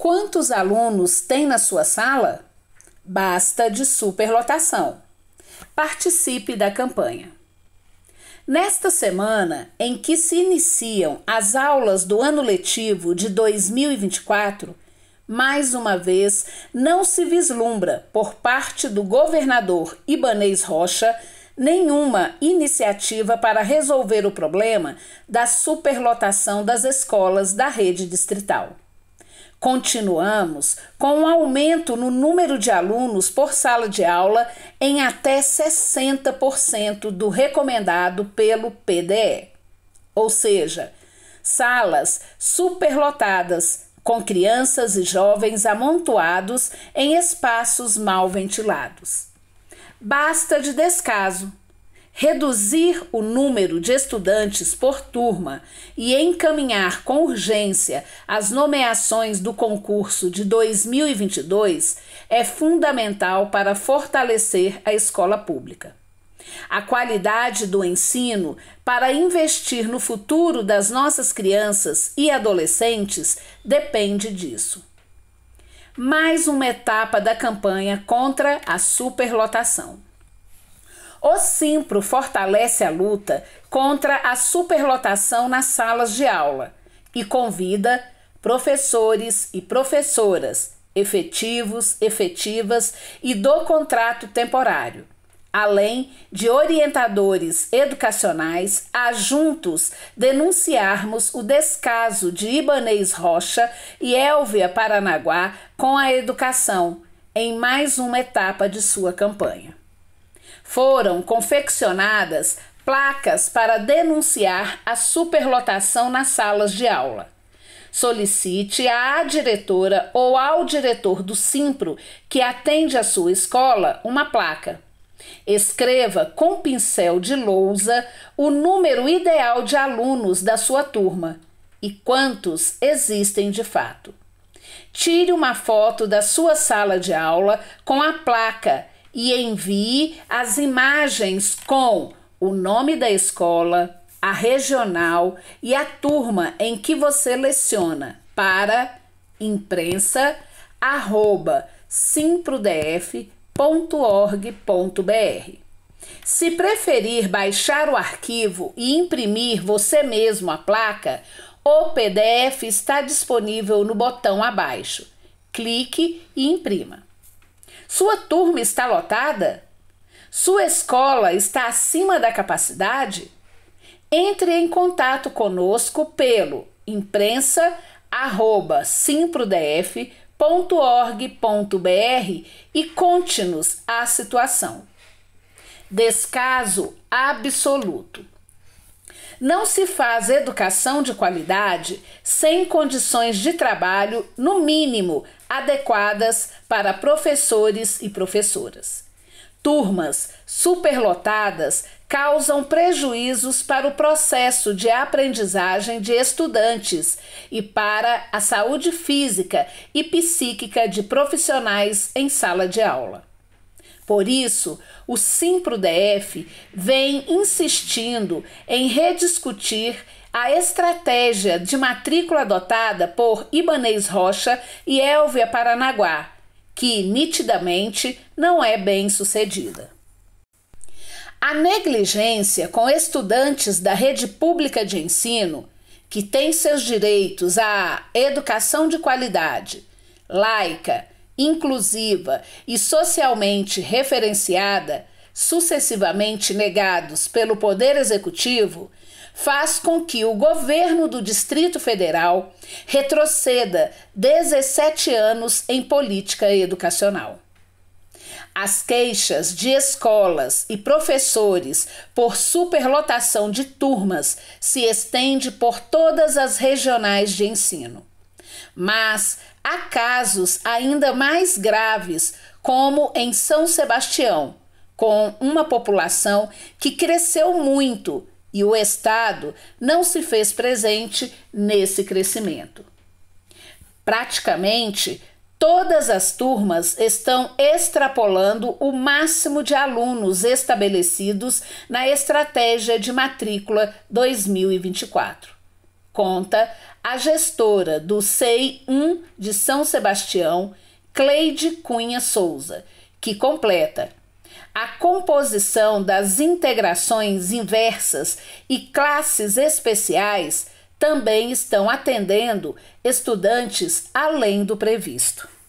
Quantos alunos tem na sua sala? Basta de superlotação. Participe da campanha. Nesta semana em que se iniciam as aulas do ano letivo de 2024, mais uma vez não se vislumbra por parte do governador Ibanês Rocha nenhuma iniciativa para resolver o problema da superlotação das escolas da rede distrital. Continuamos com um aumento no número de alunos por sala de aula em até 60% do recomendado pelo PDE. Ou seja, salas superlotadas com crianças e jovens amontoados em espaços mal ventilados. Basta de descaso reduzir o número de estudantes por turma e encaminhar com urgência as nomeações do concurso de 2022 é fundamental para fortalecer a escola pública. A qualidade do ensino para investir no futuro das nossas crianças e adolescentes depende disso. Mais uma etapa da campanha contra a superlotação. O Simpro fortalece a luta contra a superlotação nas salas de aula e convida professores e professoras, efetivos, efetivas e do contrato temporário, além de orientadores educacionais, a juntos denunciarmos o descaso de Ibanês Rocha e Elvia Paranaguá com a educação em mais uma etapa de sua campanha foram confeccionadas placas para denunciar a superlotação nas salas de aula. Solicite à diretora ou ao diretor do Simpro que atende a sua escola uma placa. Escreva com pincel de lousa o número ideal de alunos da sua turma e quantos existem de fato. Tire uma foto da sua sala de aula com a placa e envie as imagens com o nome da escola, a regional e a turma em que você leciona para imprensa@simprodf.org.br. Se preferir baixar o arquivo e imprimir você mesmo a placa, o PDF está disponível no botão abaixo. Clique e imprima. Sua turma está lotada? Sua escola está acima da capacidade? Entre em contato conosco pelo imprensa@simprodf.org.br e conte-nos a situação. Descaso absoluto. Não se faz educação de qualidade sem condições de trabalho, no mínimo, adequadas para professores e professoras. Turmas superlotadas causam prejuízos para o processo de aprendizagem de estudantes e para a saúde física e psíquica de profissionais em sala de aula. Por isso, o Simpro DF vem insistindo em rediscutir a estratégia de matrícula adotada por Ibanez Rocha e Elvia Paranaguá, que nitidamente não é bem sucedida. A negligência com estudantes da rede pública de ensino, que têm seus direitos à educação de qualidade, laica inclusiva e socialmente referenciada, sucessivamente negados pelo Poder Executivo, faz com que o governo do Distrito Federal retroceda 17 anos em política educacional. As queixas de escolas e professores por superlotação de turmas se estende por todas as regionais de ensino mas há casos ainda mais graves, como em São Sebastião, com uma população que cresceu muito e o Estado não se fez presente nesse crescimento. Praticamente todas as turmas estão extrapolando o máximo de alunos estabelecidos na estratégia de matrícula 2024 conta a gestora do SEI 1 de São Sebastião, Cleide Cunha Souza, que completa a composição das integrações inversas e classes especiais também estão atendendo estudantes além do previsto.